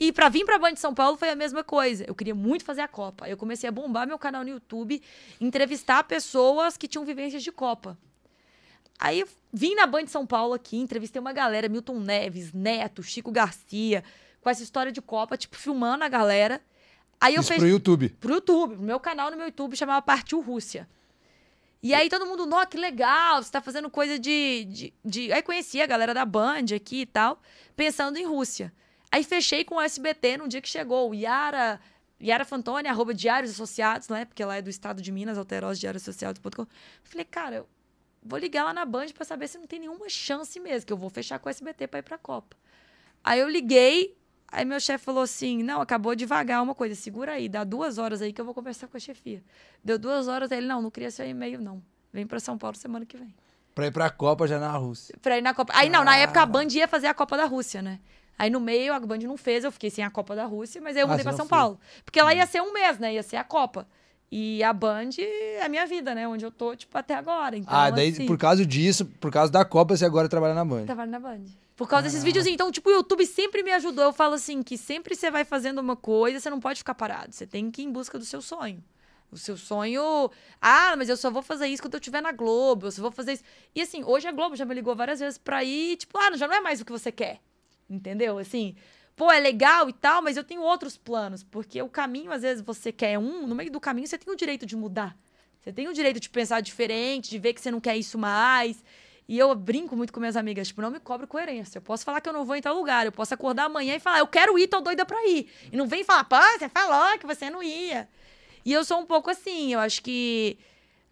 E para vir pra Band de São Paulo foi a mesma coisa. Eu queria muito fazer a Copa. Eu comecei a bombar meu canal no YouTube, entrevistar pessoas que tinham vivências de Copa. Aí vim na Band de São Paulo aqui, entrevistei uma galera, Milton Neves, Neto, Chico Garcia, com essa história de Copa, tipo, filmando a galera. Aí eu Isso fez... pro YouTube? Pro YouTube, pro meu canal no meu YouTube, chamava Partiu Rússia. E aí todo mundo, nossa, que legal, você tá fazendo coisa de, de, de... Aí conhecia a galera da Band aqui e tal, pensando em Rússia. Aí fechei com o SBT no dia que chegou. Yara, Yara Fantoni, arroba Diários Associados, não é? Porque ela é do estado de Minas, alterosa, diariosassociados.com. Falei, cara, eu vou ligar lá na Band para saber se não tem nenhuma chance mesmo, que eu vou fechar com o SBT para ir pra Copa. Aí eu liguei, aí meu chefe falou assim: não, acabou devagar uma coisa, segura aí, dá duas horas aí que eu vou conversar com a chefia. Deu duas horas, aí ele, não, não queria seu e-mail, não. Vem para São Paulo semana que vem. Pra ir pra Copa já na Rússia. Pra ir na Copa. Aí não, na ah. época a Band ia fazer a Copa da Rússia, né? Aí no meio a Band não fez, eu fiquei sem a Copa da Rússia, mas aí eu ah, mudei pra São Paulo. Porque lá uhum. ia ser um mês, né? Ia ser a Copa. E a Band é a minha vida, né? Onde eu tô, tipo, até agora. Então, ah, daí assim, por causa disso, por causa da Copa, você agora trabalha na Band. Trabalho na Band. Por causa ah. desses vídeos, Então, tipo, o YouTube sempre me ajudou. Eu falo assim, que sempre você vai fazendo uma coisa, você não pode ficar parado. Você tem que ir em busca do seu sonho. O seu sonho. Ah, mas eu só vou fazer isso quando eu estiver na Globo, eu só vou fazer isso. E assim, hoje a Globo já me ligou várias vezes pra ir, tipo, ah, já não é mais o que você quer. Entendeu? Assim, pô, é legal e tal, mas eu tenho outros planos. Porque o caminho, às vezes, você quer um, no meio do caminho você tem o direito de mudar. Você tem o direito de pensar diferente, de ver que você não quer isso mais. E eu brinco muito com minhas amigas, tipo, não me cobro coerência. Eu posso falar que eu não vou em tal lugar, eu posso acordar amanhã e falar, eu quero ir, tô doida pra ir. E não vem falar, pô, você falou que você não ia. E eu sou um pouco assim, eu acho que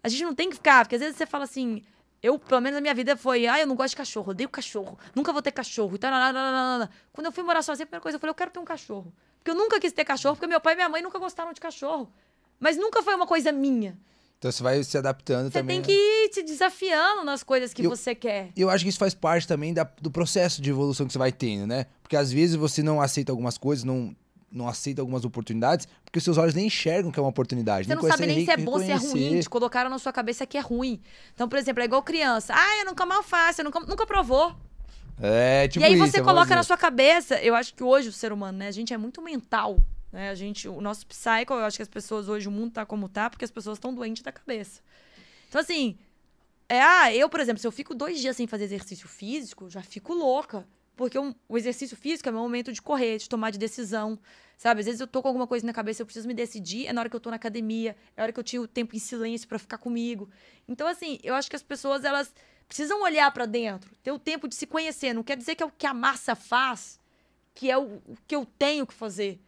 a gente não tem que ficar, porque às vezes você fala assim, eu, pelo menos na minha vida, foi, ah, eu não gosto de cachorro, odeio cachorro, nunca vou ter cachorro. Tararara. Quando eu fui morar sozinha, a primeira coisa, eu falei, eu quero ter um cachorro. Porque eu nunca quis ter cachorro, porque meu pai e minha mãe nunca gostaram de cachorro. Mas nunca foi uma coisa minha. Então você vai se adaptando você também. Você tem né? que ir se desafiando nas coisas que eu, você quer. Eu acho que isso faz parte também da, do processo de evolução que você vai tendo, né? Porque às vezes você não aceita algumas coisas, não não aceita algumas oportunidades, porque seus olhos nem enxergam que é uma oportunidade. Você não sabe nem se é bom, se é ruim. Te colocaram na sua cabeça que é ruim. Então, por exemplo, é igual criança. Ah, eu nunca mal faço, eu nunca, nunca provou. É, tipo E aí isso, você coloca na sua cabeça, eu acho que hoje o ser humano, né? A gente é muito mental. Né? A gente, o nosso psycho, eu acho que as pessoas hoje, o mundo tá como tá, porque as pessoas estão doentes da cabeça. Então, assim, é, ah, eu, por exemplo, se eu fico dois dias sem fazer exercício físico, já fico louca. Porque um, o exercício físico é meu momento de correr, de tomar de decisão, sabe? Às vezes eu tô com alguma coisa na cabeça, eu preciso me decidir, é na hora que eu tô na academia, é na hora que eu tiro o tempo em silêncio para ficar comigo. Então, assim, eu acho que as pessoas, elas precisam olhar para dentro, ter o tempo de se conhecer. Não quer dizer que é o que a massa faz, que é o, o que eu tenho que fazer.